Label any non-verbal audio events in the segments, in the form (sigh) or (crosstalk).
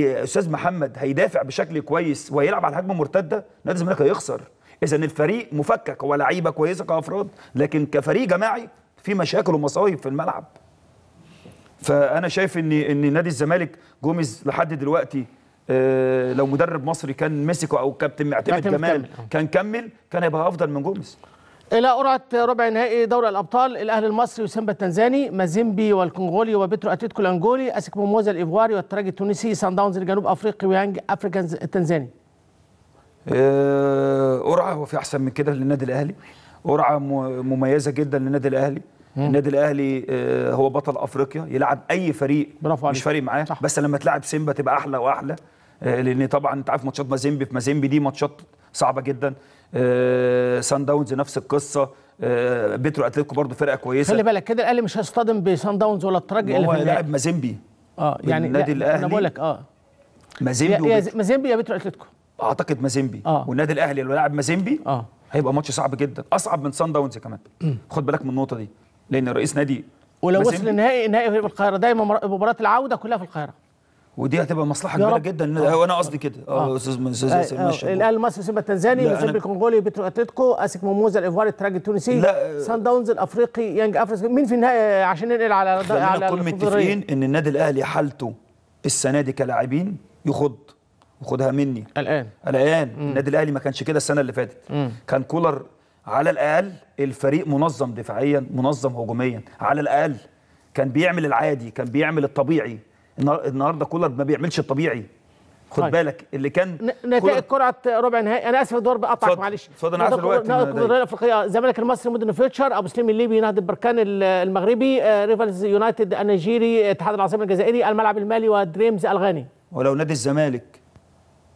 استاذ محمد هيدافع بشكل كويس وهيلعب على هجمه مرتده نادي الزمالك هيخسر اذا الفريق مفكك هو لعيبه كويسه كافراد لكن كفريق جماعي في مشاكل ومصايب في الملعب فانا شايف ان ان نادي الزمالك جوميز لحد دلوقتي آه لو مدرب مصري كان مسكه او كابتن معتمد جمال كان كمل كان هيبقى افضل من جوميز إلى قرعة ربع نهائي دوري الأبطال الأهلي المصري وسيمبا التنزاني مازيمبي والكونغولي وبترو أتلتيكو الأنجولي أسك موموزا الإيفواري والترجي التونسي سان داونز الجنوب أفريقي ويانج أفريكانز التنزاني آه، قرعة هو في أحسن من كده للنادي الأهلي قرعة مميزة جدا للنادي الأهلي النادي الاهلي آه، هو بطل افريقيا يلعب اي فريق مش فارق معاه بس لما تلعب سيمبا تبقى احلى واحلى آه، لان طبعا انت عارف ماتشات مازيمبي في مازيمبي دي ماتشات صعبه جدا آه، سان داونز نفس القصه آه، بيترو اتلتيكو برضه فرقه كويسه خلي بالك كده الاهلي مش هيصطدم بسان داونز ولا الترجي اللي هو لاعب مازيمبي اه يعني النادي يعني الاهلي انا بقول لك اه مازيمبي يا مازيمبي يا بيترو اتلتيكو اعتقد مازيمبي آه. والنادي الاهلي لو لاعب مازيمبي آه. هيبقى ماتش صعب جدا اصعب من سان داونز كمان م. (clears throat) خد بالك من النقطه دي لان رئيس نادي ولو وصل النهائي النهائي في القاهره دايما مباراه العوده كلها في القاهره ودي هتبقى مصلحه كبيره جدا آه. هو انا قصدي كده اه, آه. استاذ استاذ الاهلي آه. المصري سيمبا التنزاني موزمبيق الكونغولي بترو اتلتيكو اسك موموزا الايفوار التراجي التونسي لا سان داونز الافريقي يانج افريقيا مين في النهائي عشان ننقل على على كل متفقين ان النادي الاهلي حالته السنه دي كلاعبين يخض وخدها مني الان الان النادي الاهلي ما كانش كده السنه اللي فاتت مم. كان كولر على الاقل الفريق منظم دفاعيا منظم هجوميا على الاقل كان بيعمل العادي كان بيعمل الطبيعي النهارده كولر ما بيعملش الطبيعي خد طيب. بالك اللي كان نتائج كرة ربع نهائي انا اسف الدور بقطعك معلش اتفضل انا عايز الوقت الدوري الافريقيه الزمالك المصري مدن فيوتشر ابو سليم الليبي نهضه بركان المغربي آه ريفلز يونايتد النيجيري اتحاد العاصمه الجزائري الملعب المالي ودريمز الغاني ولو نادي الزمالك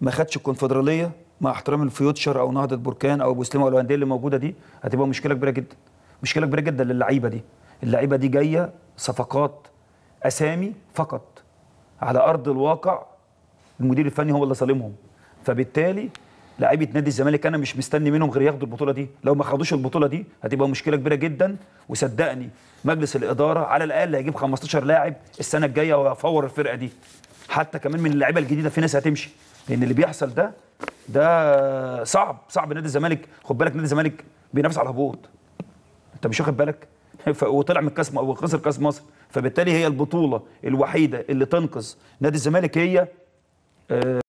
ما خدش الكونفدراليه مع احترام الفيوتشر او نهضه بركان او ابو سليم او الانديه اللي موجوده دي هتبقى مشكله كبيره جدا مشكله كبيره جدا للعيبه دي اللعيبه دي جايه صفقات اسامي فقط على ارض الواقع المدير الفني هو اللي صالمهم فبالتالي لعيبه نادي الزمالك انا مش مستني منهم غير ياخدوا البطوله دي لو ما خدوش البطوله دي هتبقى مشكله كبيره جدا وصدقني مجلس الاداره على الاقل هيجيب 15 لاعب السنه الجايه وهفور الفرقه دي حتى كمان من اللعيبه الجديده في ناس هتمشي لان اللي بيحصل ده ده صعب صعب نادي الزمالك خد بالك نادي الزمالك بينافس على الهبوط انت مش واخد بالك وطلع من كاس وخسر كاس مصر فبالتالي هي البطوله الوحيده اللي تنقذ نادي الزمالك هي آه،